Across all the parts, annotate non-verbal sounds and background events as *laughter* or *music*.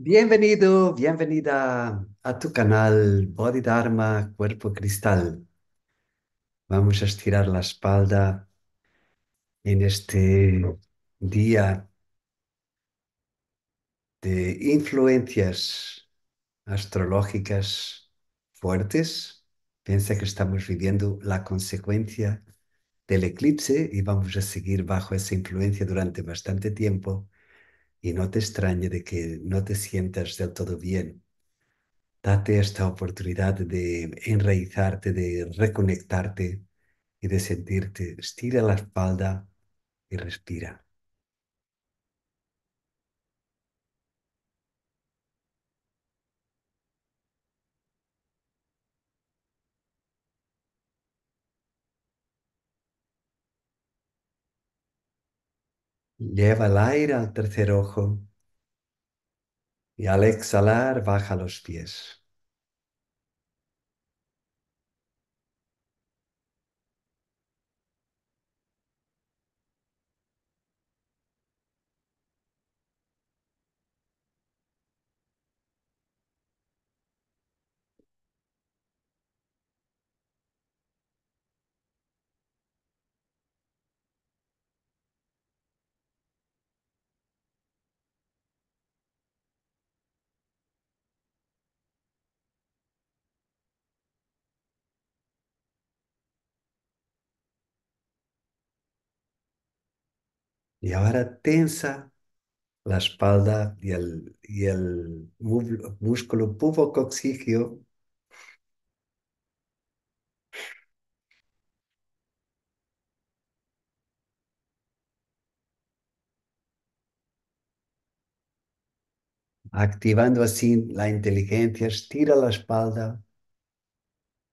Bienvenido, bienvenida a tu canal Bodhidharma Cuerpo Cristal. Vamos a estirar la espalda en este día de influencias astrológicas fuertes. Piensa que estamos viviendo la consecuencia del eclipse y vamos a seguir bajo esa influencia durante bastante tiempo y no te extrañe de que no te sientas del todo bien. Date esta oportunidad de enraizarte, de reconectarte y de sentirte. Estira la espalda y respira. Lleva el aire al tercer ojo y al exhalar baja los pies. Y ahora tensa la espalda y el, músculo el músculo Activando así la inteligencia, estira la espalda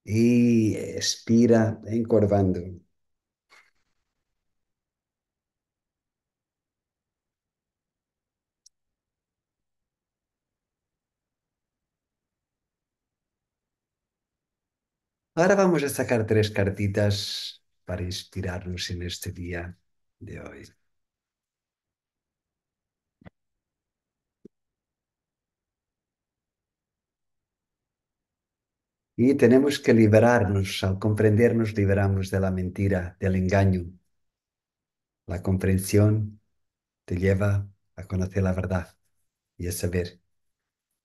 y expira encorvando. Ahora vamos a sacar tres cartitas para inspirarnos en este día de hoy. Y tenemos que liberarnos, al comprendernos, liberamos de la mentira, del engaño. La comprensión te lleva a conocer la verdad y a saber,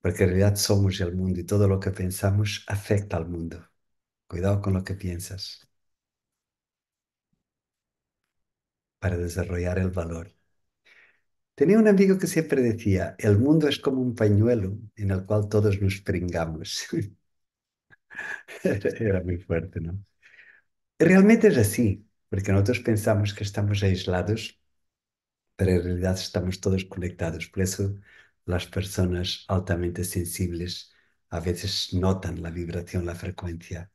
porque en realidad somos el mundo y todo lo que pensamos afecta al mundo. Cuidado con lo que piensas para desarrollar el valor. Tenía un amigo que siempre decía, el mundo es como un pañuelo en el cual todos nos pringamos. *laughs* Era muy fuerte, ¿no? Realmente es así, porque nosotros pensamos que estamos aislados, pero en realidad estamos todos conectados. Por eso las personas altamente sensibles a veces notan la vibración, la frecuencia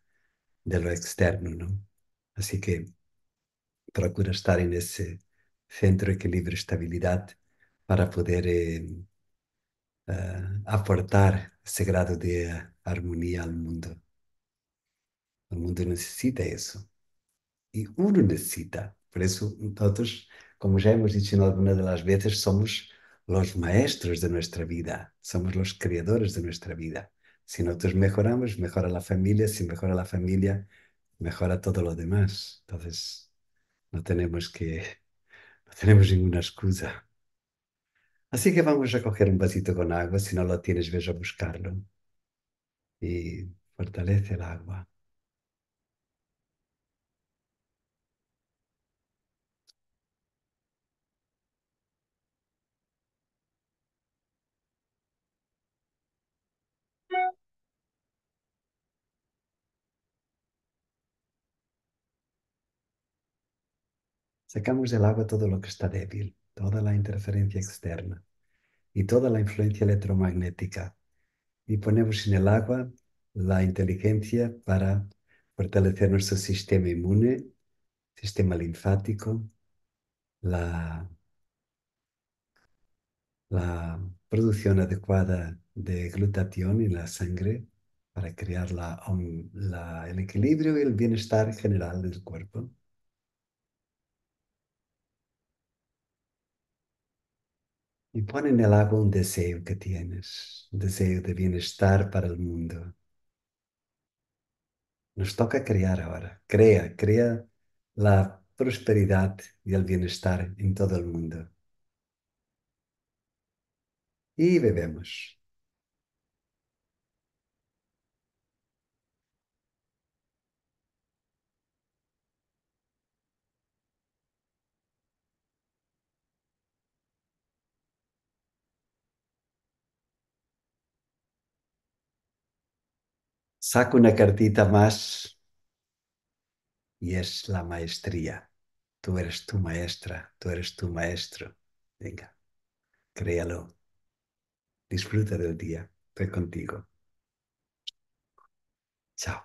de lo externo, não? Assim que procura estar nesse ese centro, e estabilidade para poder eh, uh, aportar esse grado de harmonia eh, ao mundo. O mundo necessita isso E um necessita. Por isso, todos, como já hemos dicho algumas das vezes, somos os maestros de nossa vida, somos os criadores de nossa vida. Si nosotros mejoramos, mejora la familia, si mejora la familia, mejora todo lo demás. Entonces, no tenemos que, no tenemos ninguna excusa. Así que vamos a coger un vasito con agua, si no lo tienes, ve a buscarlo. Y fortalece el agua. Sacamos del agua todo lo que está débil, toda la interferencia externa y toda la influencia electromagnética. Y ponemos en el agua la inteligencia para fortalecer nuestro sistema inmune, sistema linfático, la, producción adecuada de glutatión en la sangre para crear el equilibrio y el bienestar general del cuerpo. Y pon en el agua un deseo que tienes, un deseo de bienestar para el mundo. Nos toca crear ahora. Crea, crea la prosperidad y el bienestar en todo el mundo. Y bebemos. Saco una cartita más y es la maestría. Tú eres tu maestra, tú eres tu maestro. Venga, créalo. Disfruta del día. Estoy contigo. Chao.